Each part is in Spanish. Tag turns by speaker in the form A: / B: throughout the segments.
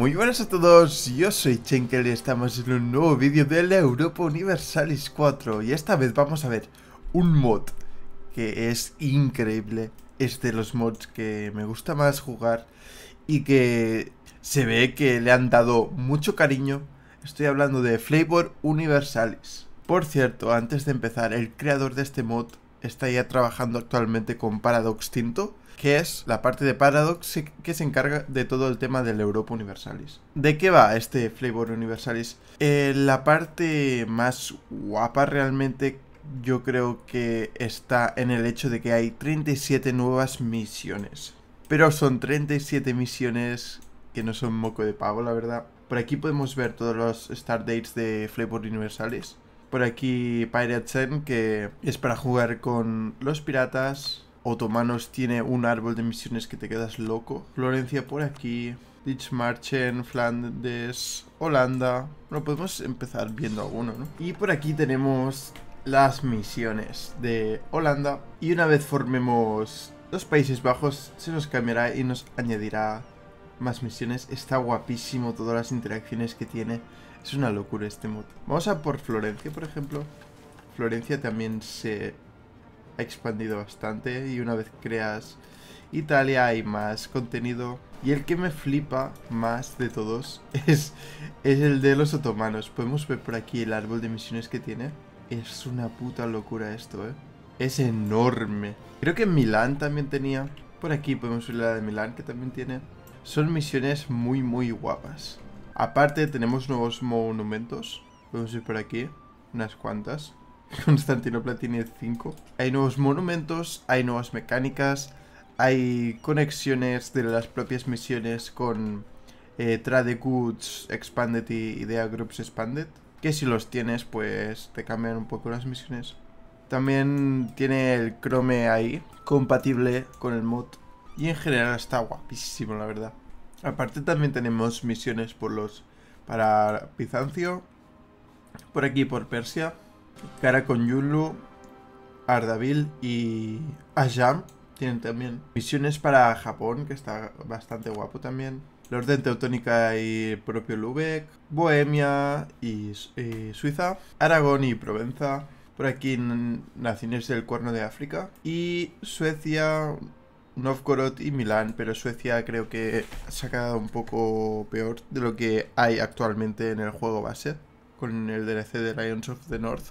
A: muy buenas a todos, yo soy Chenkel y estamos en un nuevo vídeo la Europa Universalis 4 Y esta vez vamos a ver un mod que es increíble Es de los mods que me gusta más jugar y que se ve que le han dado mucho cariño Estoy hablando de Flavor Universalis Por cierto, antes de empezar, el creador de este mod está ya trabajando actualmente con Paradox Tinto que es la parte de Paradox que se encarga de todo el tema del Europa Universalis. ¿De qué va este Flavor Universalis? Eh, la parte más guapa realmente yo creo que está en el hecho de que hay 37 nuevas misiones. Pero son 37 misiones que no son moco de pavo, la verdad. Por aquí podemos ver todos los start dates de Flavor Universalis. Por aquí Pirate Zen, que es para jugar con los piratas, otomanos tiene un árbol de misiones que te quedas loco. Florencia por aquí. en Flandes, Holanda. Bueno, podemos empezar viendo alguno, ¿no? Y por aquí tenemos las misiones de Holanda. Y una vez formemos los Países Bajos, se nos cambiará y nos añadirá más misiones. Está guapísimo todas las interacciones que tiene. Es una locura este mod. Vamos a por Florencia, por ejemplo. Florencia también se ha expandido bastante y una vez creas Italia hay más contenido. Y el que me flipa más de todos es, es el de los otomanos. Podemos ver por aquí el árbol de misiones que tiene. Es una puta locura esto, ¿eh? Es enorme. Creo que Milán también tenía. Por aquí podemos ver la de Milán que también tiene. Son misiones muy, muy guapas. Aparte tenemos nuevos monumentos. Podemos ir por aquí. Unas cuantas. Constantinopla tiene 5. Hay nuevos monumentos, hay nuevas mecánicas, hay conexiones de las propias misiones con eh, Trade Goods Expanded y Idea Groups Expanded. Que si los tienes, pues te cambian un poco las misiones. También tiene el Chrome ahí, compatible con el mod. Y en general está guapísimo, la verdad. Aparte también tenemos misiones por los para Bizancio, por aquí por Persia, Cara con Yulu, Ardabil y Ajam tienen también misiones para Japón, que está bastante guapo también. La Orden Teutónica y propio Lubeck. Bohemia y, y Suiza, Aragón y Provenza, por aquí naciones del Cuerno de África y Suecia, Novgorod y Milán, pero Suecia creo que se ha quedado un poco peor de lo que hay actualmente en el juego base con el DLC de Lions of the North.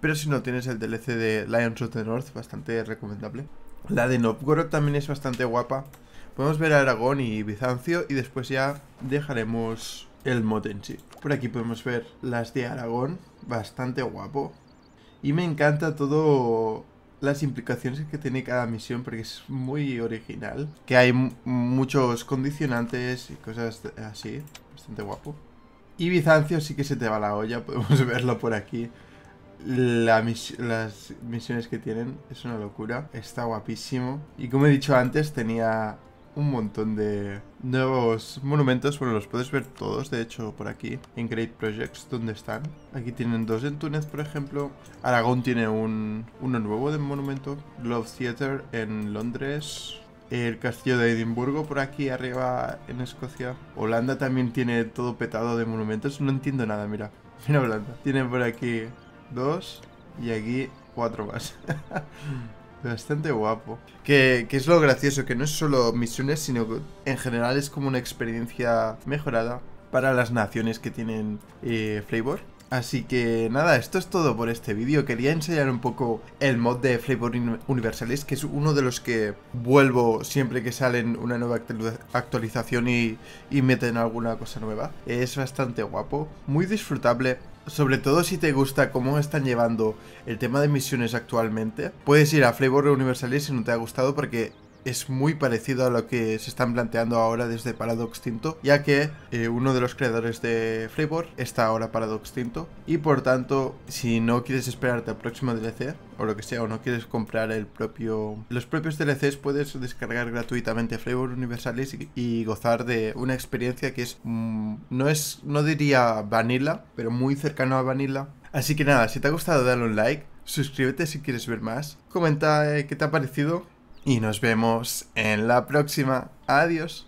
A: Pero si no tienes el DLC de Lions of the North, bastante recomendable. La de Novgorod también es bastante guapa. Podemos ver a Aragón y Bizancio y después ya dejaremos el Motenchi. Por aquí podemos ver las de Aragón, bastante guapo. Y me encanta todo las implicaciones que tiene cada misión porque es muy original. Que hay muchos condicionantes y cosas así. Bastante guapo. Y Bizancio sí que se te va la olla, podemos verlo por aquí. las misiones que tienen es una locura, está guapísimo. Y como he dicho antes, tenía un montón de nuevos monumentos. Bueno, los puedes ver todos, de hecho, por aquí, en Great Projects, donde están. Aquí tienen dos en Túnez, por ejemplo. Aragón tiene un, uno nuevo de monumento. Love Theater en Londres el castillo de Edimburgo por aquí arriba en Escocia. Holanda también tiene todo petado de monumentos. No entiendo nada, mira. Mira Holanda. Tienen por aquí dos y aquí cuatro más. Bastante guapo. Que, es lo gracioso, que no es solo misiones, sino que en general es como una experiencia mejorada para las naciones que tienen eh, flavor. Así que nada, esto es todo por este vídeo. Quería enseñar un poco el mod de Flavor Universalis, que es uno de los que vuelvo siempre que salen una nueva actualización y, meten alguna cosa nueva. Es bastante guapo, muy disfrutable. Sobre todo si te gusta cómo están llevando el tema de misiones actualmente, puedes ir a Flavor Universalis si no te ha gustado porque es muy parecido a lo que se están planteando ahora desde Paradox Tinto, ya que eh, uno de los creadores de Flavor está ahora Paradox Tinto y por tanto, si no quieres esperarte al próximo DLC o lo que sea, o no quieres comprar el propio los propios DLCs, puedes descargar gratuitamente Flavor Universalis y, gozar de una experiencia que es mm, no es no diría vanilla, pero muy cercano a vanilla. Así que nada, si te ha gustado dale un like, suscríbete si quieres ver más, comenta eh, qué te ha parecido y nos vemos en la próxima. Adiós.